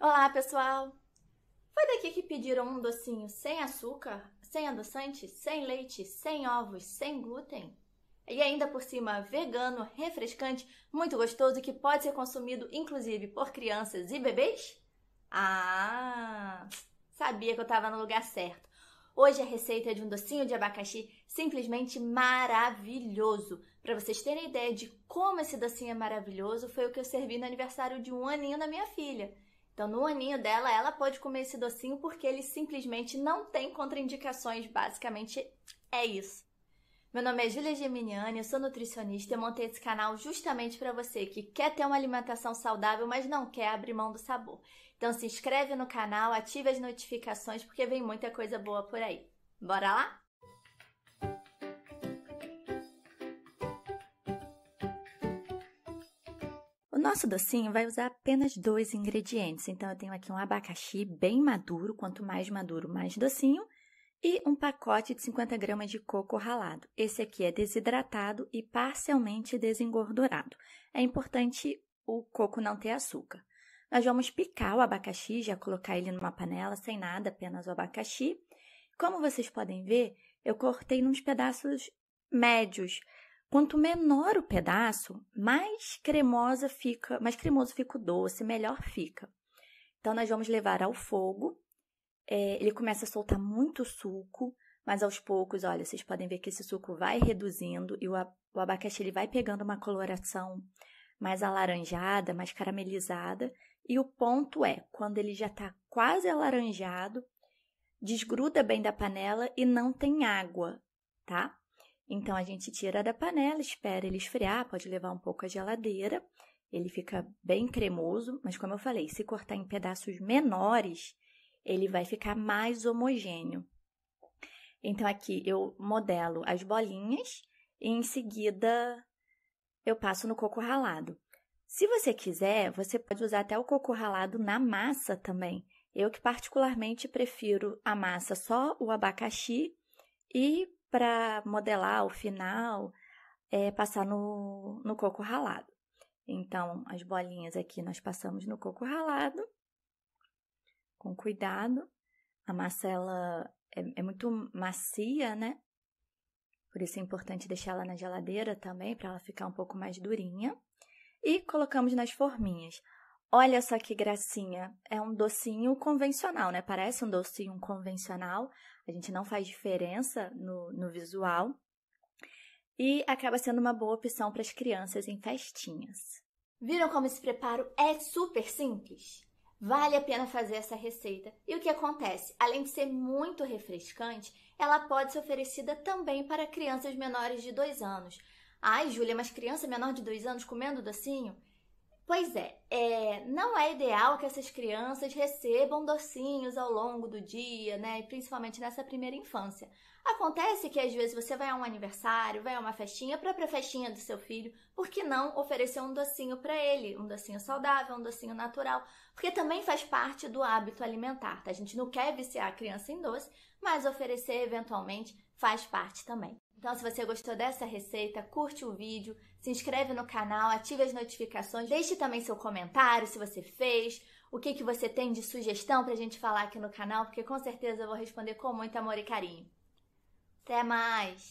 Olá, pessoal! Foi daqui que pediram um docinho sem açúcar, sem adoçante, sem leite, sem ovos, sem glúten? E ainda por cima, vegano, refrescante, muito gostoso que pode ser consumido inclusive por crianças e bebês? Ah, sabia que eu estava no lugar certo. Hoje a receita é de um docinho de abacaxi simplesmente maravilhoso. Para vocês terem ideia de como esse docinho é maravilhoso, foi o que eu servi no aniversário de um aninho da minha filha. Então, no aninho dela, ela pode comer esse docinho porque ele simplesmente não tem contraindicações. Basicamente, é isso. Meu nome é Julia Geminiani, eu sou nutricionista e montei esse canal justamente para você que quer ter uma alimentação saudável, mas não quer abrir mão do sabor. Então, se inscreve no canal, ative as notificações porque vem muita coisa boa por aí. Bora lá? O nosso docinho vai usar apenas dois ingredientes, então eu tenho aqui um abacaxi bem maduro, quanto mais maduro, mais docinho, e um pacote de 50 gramas de coco ralado. Esse aqui é desidratado e parcialmente desengordurado. É importante o coco não ter açúcar. Nós vamos picar o abacaxi, já colocar ele numa panela sem nada, apenas o abacaxi. Como vocês podem ver, eu cortei nos pedaços médios, Quanto menor o pedaço, mais cremosa fica, mais cremoso fica o doce, melhor fica. Então nós vamos levar ao fogo. É, ele começa a soltar muito suco, mas aos poucos, olha, vocês podem ver que esse suco vai reduzindo e o, o abacaxi ele vai pegando uma coloração mais alaranjada, mais caramelizada. E o ponto é, quando ele já está quase alaranjado, desgruda bem da panela e não tem água, tá? Então a gente tira da panela, espera ele esfriar, pode levar um pouco à geladeira. Ele fica bem cremoso, mas como eu falei, se cortar em pedaços menores, ele vai ficar mais homogêneo. Então aqui eu modelo as bolinhas e em seguida eu passo no coco ralado. Se você quiser, você pode usar até o coco ralado na massa também. Eu que particularmente prefiro a massa só o abacaxi e para modelar o final, é passar no, no coco ralado. Então, as bolinhas aqui nós passamos no coco ralado, com cuidado. A massa, ela é, é muito macia, né? Por isso é importante deixá-la na geladeira também, para ela ficar um pouco mais durinha. E colocamos nas forminhas. Olha só que gracinha. É um docinho convencional, né? Parece um docinho convencional. A gente não faz diferença no, no visual. E acaba sendo uma boa opção para as crianças em festinhas. Viram como esse preparo é super simples? Vale a pena fazer essa receita. E o que acontece? Além de ser muito refrescante, ela pode ser oferecida também para crianças menores de 2 anos. Ai, Júlia, mas criança menor de 2 anos comendo docinho? Pois é, é, não é ideal que essas crianças recebam docinhos ao longo do dia, né? Principalmente nessa primeira infância. Acontece que às vezes você vai a um aniversário, vai a uma festinha, a própria festinha do seu filho, por que não oferecer um docinho para ele? Um docinho saudável, um docinho natural, porque também faz parte do hábito alimentar, tá? A gente não quer viciar a criança em doce, mas oferecer eventualmente faz parte também. Então, se você gostou dessa receita, curte o vídeo, se inscreve no canal, ative as notificações, deixe também seu comentário se você fez, o que, que você tem de sugestão pra gente falar aqui no canal, porque com certeza eu vou responder com muito amor e carinho. Até mais!